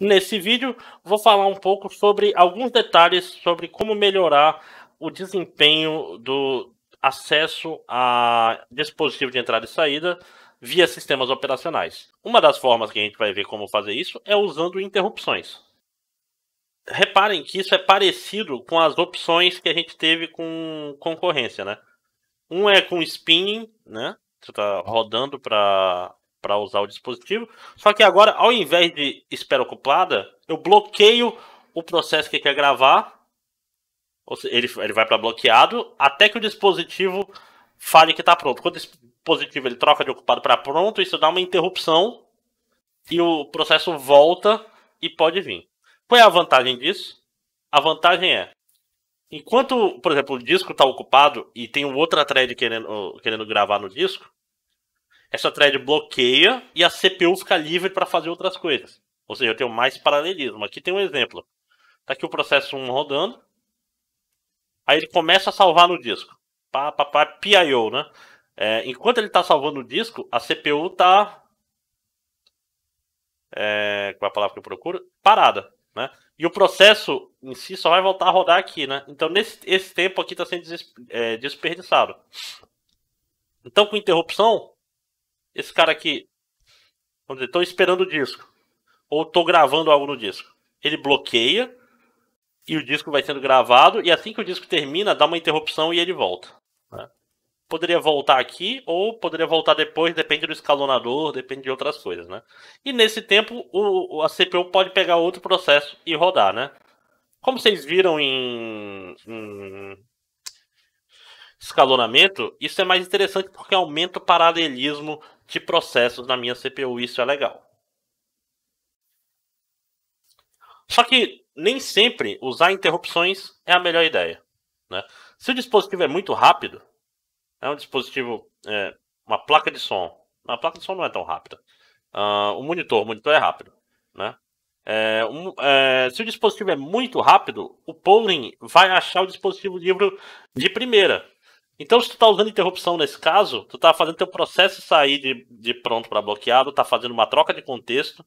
Nesse vídeo, vou falar um pouco sobre alguns detalhes sobre como melhorar o desempenho do acesso a dispositivo de entrada e saída via sistemas operacionais. Uma das formas que a gente vai ver como fazer isso é usando interrupções. Reparem que isso é parecido com as opções que a gente teve com concorrência, né? Um é com spinning, né? Você está rodando para para usar o dispositivo. Só que agora, ao invés de espera ocupada, eu bloqueio o processo que quer gravar. Ele, ele vai para bloqueado até que o dispositivo fale que está pronto. Quando o dispositivo ele troca de ocupado para pronto, isso dá uma interrupção e o processo volta e pode vir. Qual é a vantagem disso? A vantagem é, enquanto, por exemplo, o disco está ocupado e tem outra thread querendo, querendo gravar no disco, essa é thread bloqueia e a CPU fica livre para fazer outras coisas. Ou seja, eu tenho mais paralelismo. Aqui tem um exemplo. Tá aqui o processo 1 rodando. Aí ele começa a salvar no disco. Pá, pá, pá, PIO, né? É, enquanto ele está salvando o disco, a CPU está. É, qual é a palavra que eu procuro? Parada. Né? E o processo em si só vai voltar a rodar aqui, né? Então nesse esse tempo aqui está sendo des, é, desperdiçado. Então com interrupção, esse cara aqui, vamos dizer, estou esperando o disco, ou estou gravando algo no disco. Ele bloqueia e o disco vai sendo gravado, e assim que o disco termina, dá uma interrupção e ele volta. Né? Poderia voltar aqui, ou poderia voltar depois, depende do escalonador, depende de outras coisas, né? E nesse tempo, o, a CPU pode pegar outro processo e rodar, né? Como vocês viram em, em escalonamento, isso é mais interessante porque aumenta o paralelismo de processos na minha CPU, isso é legal. Só que nem sempre usar interrupções é a melhor ideia. Né? Se o dispositivo é muito rápido, é um dispositivo, é, uma placa de som. A placa de som não é tão rápida. Uh, o monitor, o monitor é rápido. Né? É, um, é, se o dispositivo é muito rápido, o polling vai achar o dispositivo livre de primeira. Então, se tu tá usando interrupção nesse caso, tu tá fazendo teu processo sair de, de pronto para bloqueado, tá fazendo uma troca de contexto,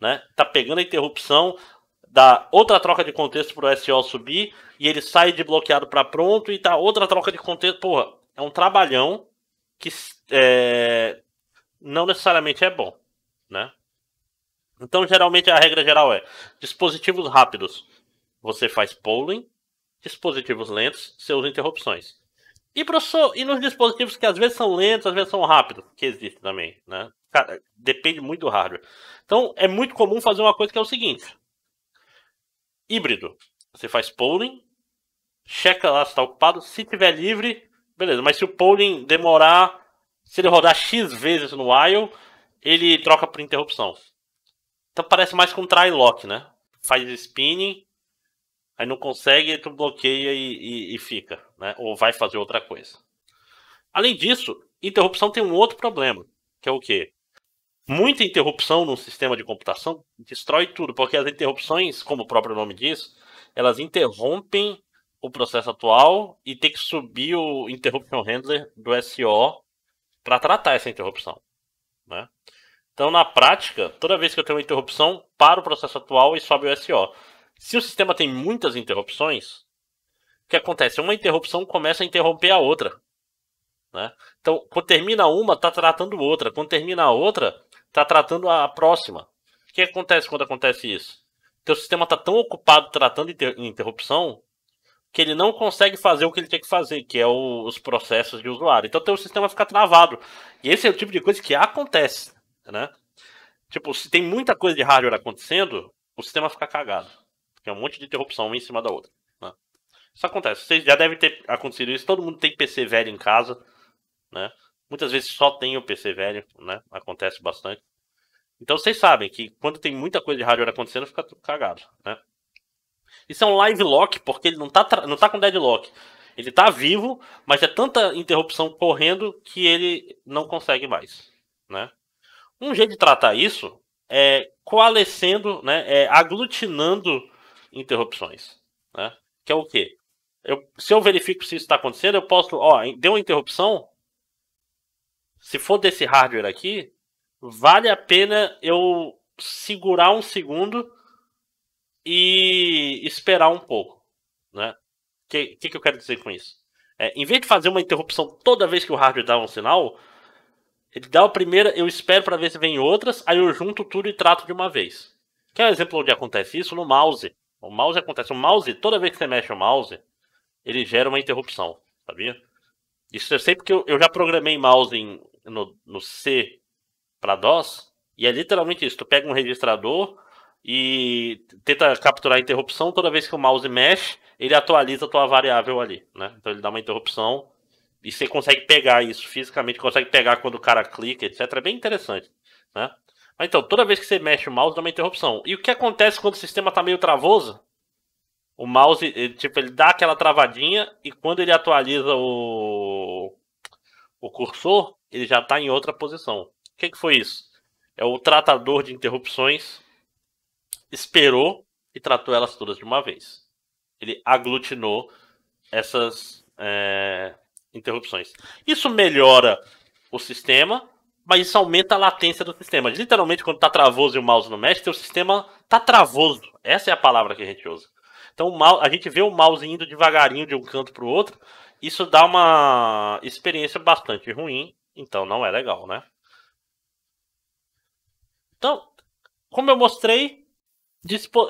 né? Tá pegando a interrupção da outra troca de contexto pro SO subir e ele sai de bloqueado para pronto e tá outra troca de contexto. Porra, é um trabalhão que é, não necessariamente é bom, né? Então, geralmente a regra geral é: dispositivos rápidos, você faz polling, dispositivos lentos, você usa interrupções. E, professor, e nos dispositivos que às vezes são lentos, às vezes são rápidos, que existe também, né? Cara, depende muito do hardware. Então, é muito comum fazer uma coisa que é o seguinte: híbrido. Você faz polling, checa lá se está ocupado, se tiver livre, beleza. Mas se o polling demorar, se ele rodar X vezes no while, ele troca por interrupção. Então parece mais com try lock, né? Faz spinning, Aí não consegue, tu bloqueia e, e, e fica, né? Ou vai fazer outra coisa. Além disso, interrupção tem um outro problema, que é o quê? Muita interrupção num sistema de computação destrói tudo, porque as interrupções, como o próprio nome diz, elas interrompem o processo atual e tem que subir o interruption handler do SO para tratar essa interrupção. Né? Então, na prática, toda vez que eu tenho uma interrupção, para o processo atual e sobe o SO. Se o sistema tem muitas interrupções, o que acontece? Uma interrupção começa a interromper a outra. Né? Então, quando termina uma, está tratando outra. Quando termina a outra, está tratando a próxima. O que acontece quando acontece isso? Teu sistema está tão ocupado tratando interrupção que ele não consegue fazer o que ele tem que fazer, que é o, os processos de usuário. Então, teu sistema fica travado. E esse é o tipo de coisa que acontece, né? Tipo, se tem muita coisa de hardware acontecendo, o sistema fica cagado. Tem um monte de interrupção uma em cima da outra. Né? Isso acontece. Vocês já devem ter acontecido isso. Todo mundo tem PC velho em casa. Né? Muitas vezes só tem o PC velho. Né? Acontece bastante. Então vocês sabem que quando tem muita coisa de hardware acontecendo, fica tudo cagado. Né? Isso é um live lock, porque ele não tá, não tá com deadlock. Ele tá vivo, mas é tanta interrupção correndo que ele não consegue mais, né? Um jeito de tratar isso é coalescendo, né, é aglutinando interrupções. Né? Que é o quê? Eu, se eu verifico se isso está acontecendo, eu posso. Ó, deu uma interrupção. Se for desse hardware aqui, vale a pena eu segurar um segundo e esperar um pouco. Né? O que, que, que, eu quero dizer com isso? É, em vez de fazer uma interrupção toda vez que o hardware dá um sinal, ele dá a primeira, eu espero para ver se vem outras, aí eu junto tudo e trato de uma vez. Que é um exemplo onde acontece isso no mouse. O mouse acontece. O mouse, toda vez que você mexe o mouse, ele gera uma interrupção, sabia? Isso eu sei porque eu, eu já programei mouse em, no, no C para DOS, e é literalmente isso. Tu pega um registrador e tenta capturar a interrupção, toda vez que o mouse mexe, ele atualiza a tua variável ali, né? Então ele dá uma interrupção e você consegue pegar isso fisicamente, consegue pegar quando o cara clica, etc. É bem interessante, né? Então, toda vez que você mexe o mouse, dá uma interrupção. E o que acontece quando o sistema tá meio travoso? O mouse, ele, tipo, ele dá aquela travadinha e quando ele atualiza o, o cursor, ele já tá em outra posição. O que, que foi isso? É o tratador de interrupções esperou e tratou elas todas de uma vez. Ele aglutinou essas é, interrupções. Isso melhora o sistema, mas isso aumenta a latência do sistema. Literalmente, quando tá travoso e o mouse não mexe, o sistema tá travoso. Essa é a palavra que a gente usa. Então, a gente vê o mouse indo devagarinho de um canto para o outro, isso dá uma experiência bastante ruim, então não é legal, né? Então, como eu mostrei,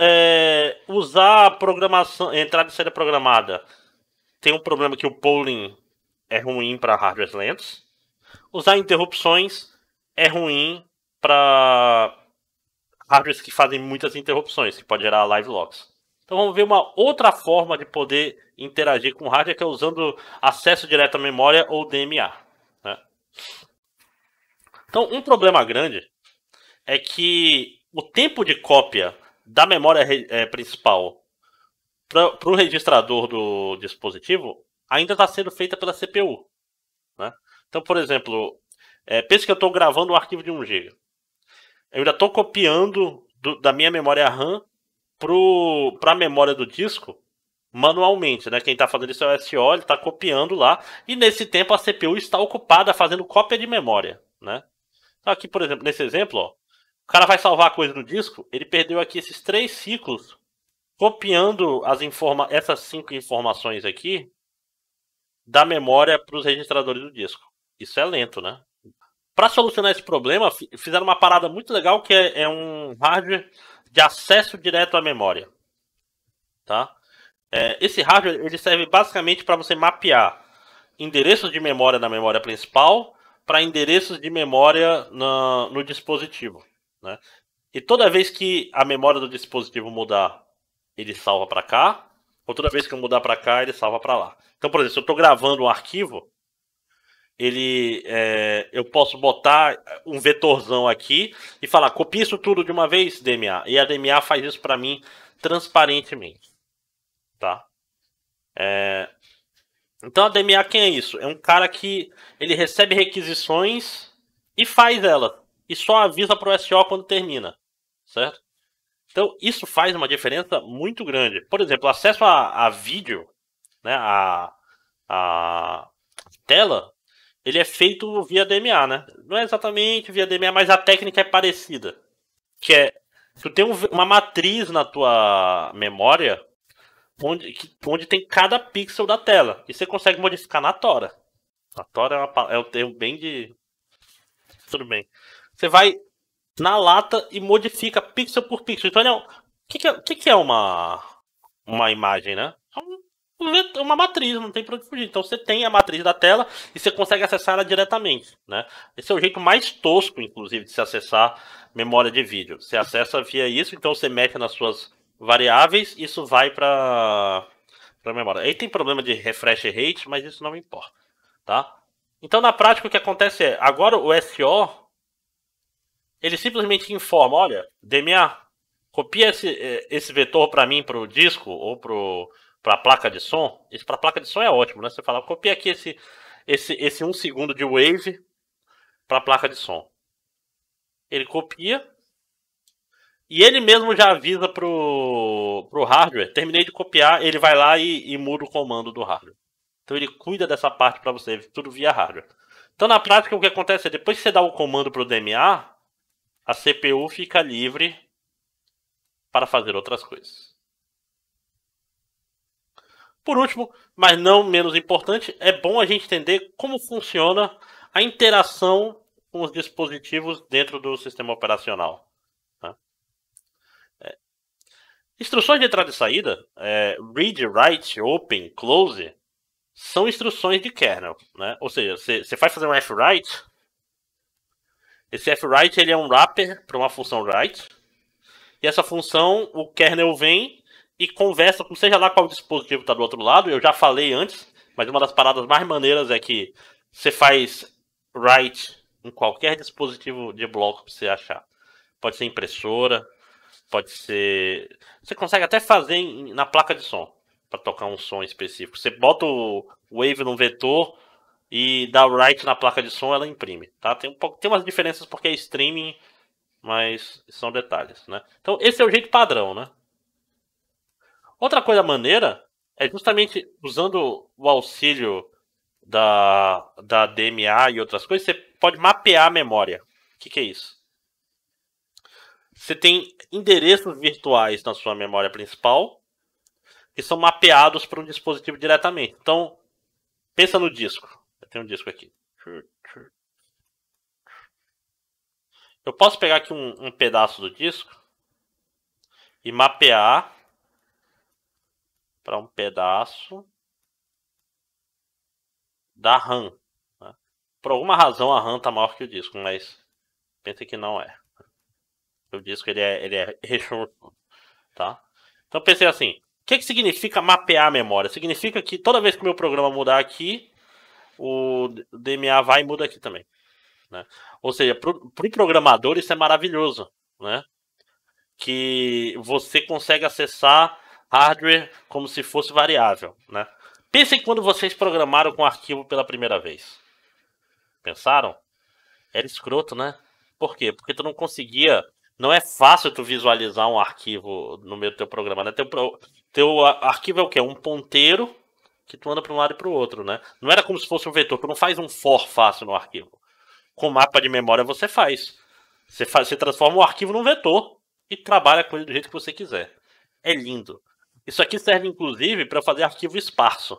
é, usar a programação, entrada e saída programada tem um problema que o polling é ruim para hardware lentos usar interrupções é ruim para hardwares que fazem muitas interrupções, que pode gerar live logs. Então vamos ver uma outra forma de poder interagir com o hardware, que é usando acesso direto à memória ou DMA. Né? Então um problema grande é que o tempo de cópia da memória é, principal para o registrador do dispositivo ainda está sendo feita pela CPU. Né? Então, por exemplo, é, pense que eu estou gravando um arquivo de 1 GB. Eu ainda estou copiando do, da minha memória RAM para a memória do disco manualmente, né? Quem está fazendo isso é o SO, ele está copiando lá. E nesse tempo a CPU está ocupada fazendo cópia de memória, né? Então aqui, por exemplo, nesse exemplo, ó, o cara vai salvar a coisa no disco, ele perdeu aqui esses três ciclos copiando as informa essas cinco informações aqui da memória para os registradores do disco. Isso é lento, né? Para solucionar esse problema, fizeram uma parada muito legal que é, é um hardware de acesso direto à memória. Tá? É, esse hardware ele serve basicamente para você mapear endereços de memória na memória principal para endereços de memória na, no dispositivo. Né? E toda vez que a memória do dispositivo mudar, ele salva para cá, ou toda vez que eu mudar para cá, ele salva para lá. Então, por exemplo, se eu estou gravando um arquivo, ele é, eu posso botar um vetorzão aqui e falar copia isso tudo de uma vez DMA e a DMA faz isso para mim transparentemente tá é, então a DMA quem é isso é um cara que ele recebe requisições e faz ela e só avisa para o SO quando termina certo então isso faz uma diferença muito grande por exemplo acesso a, a vídeo né a, a tela ele é feito via DMA, né? Não é exatamente via DMA, mas a técnica é parecida. Que é. Tu tem um, uma matriz na tua memória onde, que, onde tem cada pixel da tela. E você consegue modificar na Tora. A Tora é, uma, é um termo bem de. Tudo bem. Você vai na lata e modifica pixel por pixel. Então, o é que, que, é, que, que é uma, uma imagem, né? É um uma matriz, não tem para onde fugir. Então você tem a matriz da tela e você consegue acessar ela diretamente, né? Esse é o jeito mais tosco, inclusive, de se acessar memória de vídeo. Você acessa via isso, então você mexe nas suas variáveis, isso vai para para memória. Aí tem problema de refresh rate, mas isso não importa, tá? Então na prática o que acontece é, agora o SO ele simplesmente informa, olha, DMA, copia esse, eh, esse vetor para mim para o disco ou para para placa de som, isso para placa de som é ótimo, né? Você fala, copia aqui esse esse esse um segundo de wave para placa de som. Ele copia e ele mesmo já avisa pro pro hardware, terminei de copiar, ele vai lá e, e muda o comando do hardware. Então ele cuida dessa parte para você, tudo via hardware. Então na prática o que acontece é depois que você dá o comando pro DMA, a CPU fica livre para fazer outras coisas. Por último, mas não menos importante, é bom a gente entender como funciona a interação com os dispositivos dentro do sistema operacional. Tá? É. Instruções de entrada e saída, é, read, write, open, close, são instruções de kernel. Né? Ou seja, você vai fazer um fwrite, esse fwrite ele é um wrapper para uma função write, e essa função, o kernel vem e conversa com seja lá qual dispositivo está do outro lado. Eu já falei antes, mas uma das paradas mais maneiras é que você faz write em qualquer dispositivo de bloco que você achar. Pode ser impressora, pode ser. Você consegue até fazer na placa de som para tocar um som específico. Você bota o wave num vetor e dá write na placa de som, ela imprime, tá? Tem um pouco, tem umas diferenças porque é streaming, mas são detalhes, né? Então esse é o jeito padrão, né? Outra coisa maneira é justamente usando o auxílio da, da DMA e outras coisas, você pode mapear a memória. O que, que é isso? Você tem endereços virtuais na sua memória principal que são mapeados para um dispositivo diretamente. Então, pensa no disco. Eu tenho um disco aqui. Eu posso pegar aqui um, um pedaço do disco e mapear para um pedaço da RAM. Né? Por alguma razão a RAM está maior que o disco, mas pensa que não é. O disco ele é, ele é rechonchudo, tá? Então pensei assim, o que, que significa mapear a memória? Significa que toda vez que o meu programa mudar aqui, o DMA vai e muda aqui também. Né? Ou seja, para o pro programador isso é maravilhoso, né? Que você consegue acessar hardware como se fosse variável. Né? Pensem quando vocês programaram com arquivo pela primeira vez. Pensaram? Era escroto, né? Por quê? Porque tu não conseguia. Não é fácil tu visualizar um arquivo no meio do teu programa, né? Teu, teu arquivo é o quê? Um ponteiro que tu anda para um lado e para o outro, né? Não era como se fosse um vetor. Tu não faz um for fácil no arquivo. Com mapa de memória você faz. Você, faz, você transforma o arquivo num vetor e trabalha com ele do jeito que você quiser. É lindo. Isso aqui serve inclusive para fazer arquivo esparso.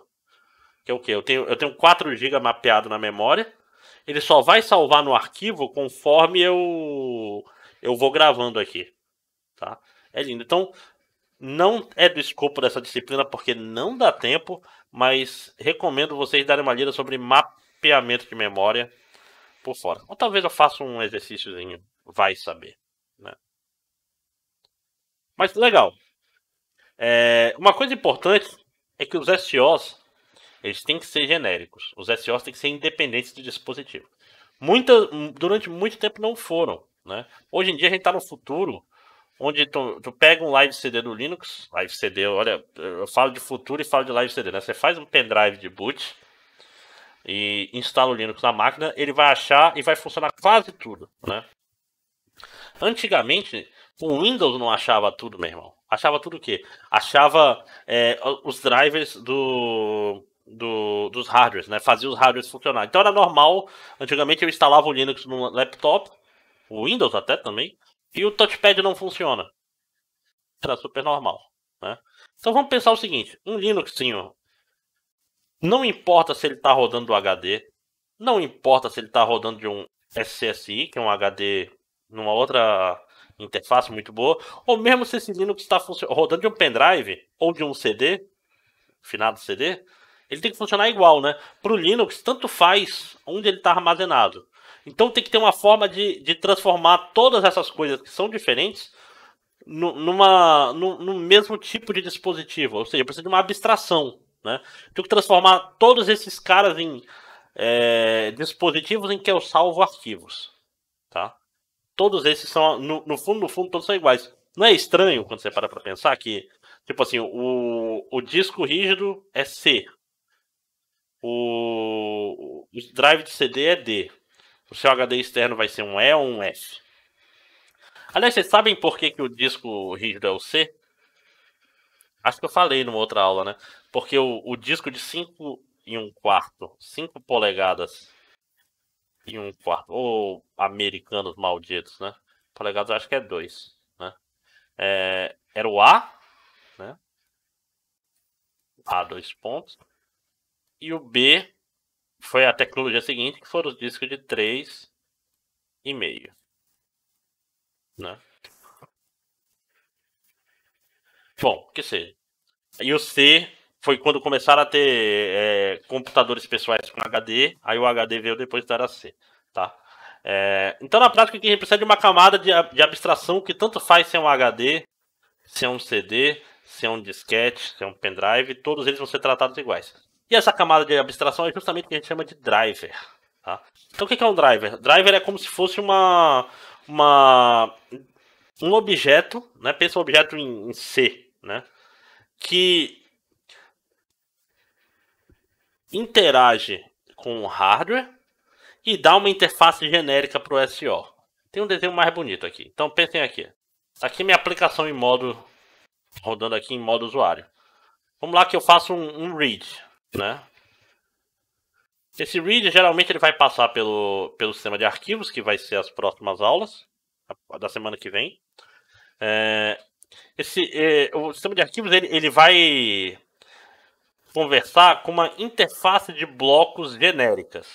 Que é o que? Eu tenho, eu tenho 4 GB mapeado na memória. Ele só vai salvar no arquivo conforme eu, eu vou gravando aqui. Tá? É lindo. Então, não é do escopo dessa disciplina porque não dá tempo, mas recomendo vocês darem uma lida sobre mapeamento de memória por fora. Ou talvez eu faça um exercíciozinho, vai saber. Né? Mas legal. É, uma coisa importante é que os SOs eles têm que ser genéricos. Os SOs têm que ser independentes do dispositivo. Muita, durante muito tempo não foram. Né? Hoje em dia a gente está no futuro onde tu, tu, pega um live CD do Linux, live CD, olha, eu falo de futuro e falo de live CD, né? Você faz um pendrive de boot e instala o Linux na máquina, ele vai achar e vai funcionar quase tudo, né? Antigamente, o Windows não achava tudo, meu irmão. Achava tudo o quê? Achava é, os drivers do, do, dos hardwares, né? Fazia os hardwares funcionar. Então era normal, antigamente eu instalava o Linux no laptop, o Windows até também, e o touchpad não funciona. Era super normal, né? Então vamos pensar o seguinte, um Linux sim não importa se ele está rodando do HD, não importa se ele está rodando de um SCSI, que é um HD numa outra interface muito boa, ou mesmo se esse Linux está rodando de um pendrive ou de um CD, finado CD, ele tem que funcionar igual, né? Para o Linux, tanto faz onde ele está armazenado. Então tem que ter uma forma de, de transformar todas essas coisas que são diferentes no, numa, no, no mesmo tipo de dispositivo, ou seja, precisa de uma abstração. Né? Tenho que transformar todos esses caras em é, dispositivos em que eu salvo arquivos. Tá? todos esses são, no, no, fundo, no fundo, todos são iguais. Não é estranho quando você para pra pensar que, tipo assim, o, o disco rígido é C, o, o drive de CD é D, o seu HD externo vai ser um E ou um F. Aliás, vocês sabem por que, que o disco rígido é o C? Acho que eu falei numa outra aula, né? Porque o, o disco de 5 e um quarto, 5 polegadas e um quarto. Ou americanos malditos, né? Polegadas acho que é dois, né? É, era o A, né? A dois pontos. E o B foi a tecnologia seguinte, que foram os discos de três e meio, né? Bom, que seja. E o C foi quando começaram a ter é, computadores pessoais com HD, aí o HD veio depois do C, tá? É, então, na prática, a gente precisa é de uma camada de, de abstração que tanto faz ser um HD, ser um CD, ser um disquete, ser um pendrive, todos eles vão ser tratados iguais. E essa camada de abstração é justamente o que a gente chama de driver. Tá? Então, o que é um driver? Driver é como se fosse uma, uma um objeto, né? pensa um objeto em, em C, né? que interage com o hardware e dá uma interface genérica para o SO. Tem um desenho mais bonito aqui. Então pensem aqui. Aqui minha aplicação em modo rodando aqui em modo usuário. Vamos lá que eu faço um, um read, né? Esse read geralmente ele vai passar pelo, pelo sistema de arquivos, que vai ser as próximas aulas da semana que vem. É, esse, é, o sistema de arquivos ele, ele vai conversar com uma interface de blocos genéricas.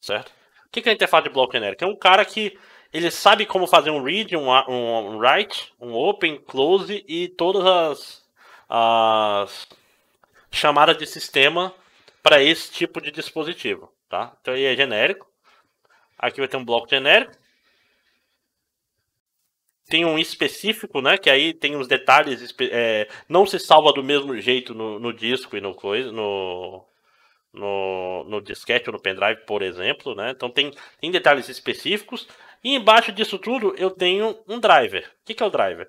Certo? O que é a interface de bloco genérica? É um cara que ele sabe como fazer um read, um, um write, um open, close e todas as, as chamadas de sistema para esse tipo de dispositivo. Tá? Então aí é genérico. Aqui vai ter um bloco genérico tem um específico, né? Que aí tem uns detalhes. É, não se salva do mesmo jeito no, no disco e no coisa. No, no, no disquete ou no pendrive, por exemplo, né? Então tem, tem detalhes específicos. E embaixo disso tudo eu tenho um driver. O que, que é o driver?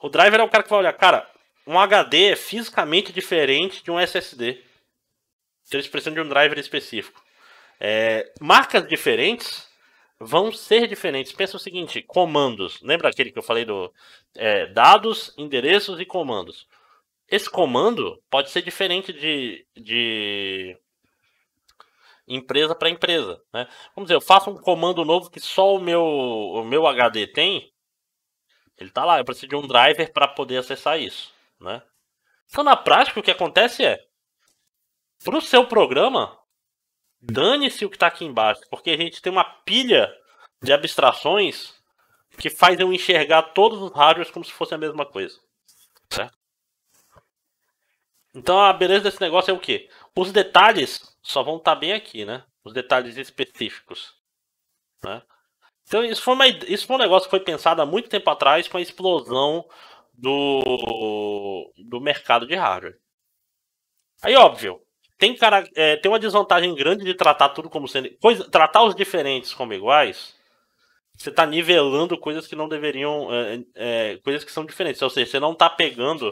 O driver é o cara que vai olhar, cara, um HD é fisicamente diferente de um SSD. Então eles precisam de um driver específico. É, marcas diferentes vão ser diferentes. Pensa o seguinte: comandos. Lembra aquele que eu falei do é, dados, endereços e comandos? Esse comando pode ser diferente de, de empresa para empresa. Né? Vamos dizer, eu faço um comando novo que só o meu, o meu HD tem. Ele está lá, eu preciso de um driver para poder acessar isso. Né? Então, na prática, o que acontece é: para o seu programa, dane-se o que está aqui embaixo, porque a gente tem uma pilha de abstrações que faz eu enxergar todos os hardwares como se fosse a mesma coisa. Certo? Então a beleza desse negócio é o quê? Os detalhes só vão estar tá bem aqui, né? Os detalhes específicos. Né? Então isso foi, uma, isso foi um negócio que foi pensado há muito tempo atrás com a explosão do, do mercado de hardware. Aí óbvio, tem, cara, é, tem uma desvantagem grande de tratar tudo como sendo. Coisa, tratar os diferentes como iguais. Você está nivelando coisas que não deveriam. É, é, coisas que são diferentes. Ou seja, você não está pegando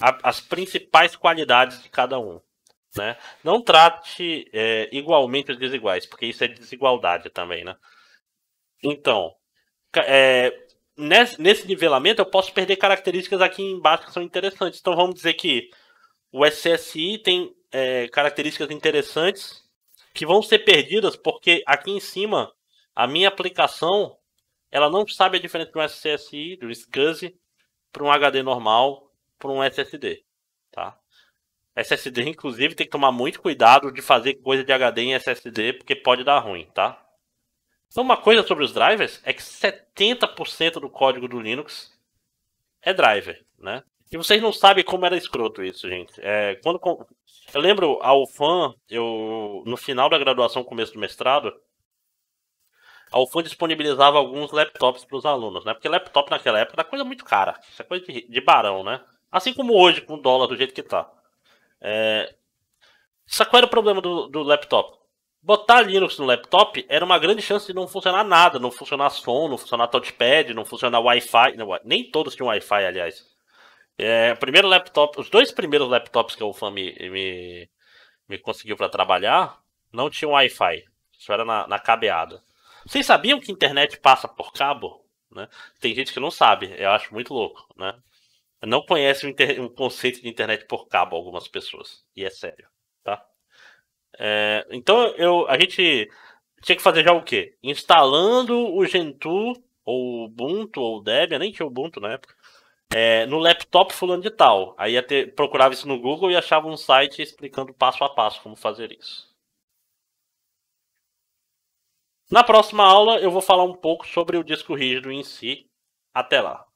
a, as principais qualidades de cada um. Né? Não trate é, igualmente os desiguais, porque isso é desigualdade também. Né? Então, é, nesse, nesse nivelamento eu posso perder características aqui embaixo que são interessantes. Então vamos dizer que o SSI tem é, características interessantes que vão ser perdidas porque aqui em cima a minha aplicação ela não sabe a diferença de um SSI, do SCSI, para um HD normal, para um SSD, tá? SSD, inclusive, tem que tomar muito cuidado de fazer coisa de HD em SSD, porque pode dar ruim, tá? Então, uma coisa sobre os drivers é que 70% do código do Linux é driver, né? E vocês não sabem como era escroto isso, gente. É, quando Eu lembro a UFAM, eu, no final da graduação, começo do mestrado, a UFAM disponibilizava alguns laptops para os alunos, né? Porque laptop naquela época era coisa muito cara. Isso é coisa de, de barão, né? Assim como hoje, com o dólar do jeito que tá. É... Só qual era o problema do, do laptop? botar Linux no laptop era uma grande chance de não funcionar nada, não funcionar som, não funcionar touchpad, não funcionar Wi-Fi. Nem todos tinham Wi-Fi, aliás. É, primeiro laptop, os dois primeiros laptops que o fã me, me, me conseguiu para trabalhar não tinham Wi-Fi. Isso era na, na cabeada. Vocês sabiam que internet passa por cabo? Né? Tem gente que não sabe, eu acho muito louco. Né? Não conhece o, inter... o conceito de internet por cabo algumas pessoas. E é sério. Tá? É, então eu, a gente tinha que fazer já o quê? Instalando o Gentoo, ou Ubuntu, ou Debian, nem tinha Ubuntu na época é, no laptop fulano de tal. Aí ter, procurava isso no Google e achava um site explicando passo a passo como fazer isso. Na próxima aula eu vou falar um pouco sobre o disco rígido em si. Até lá!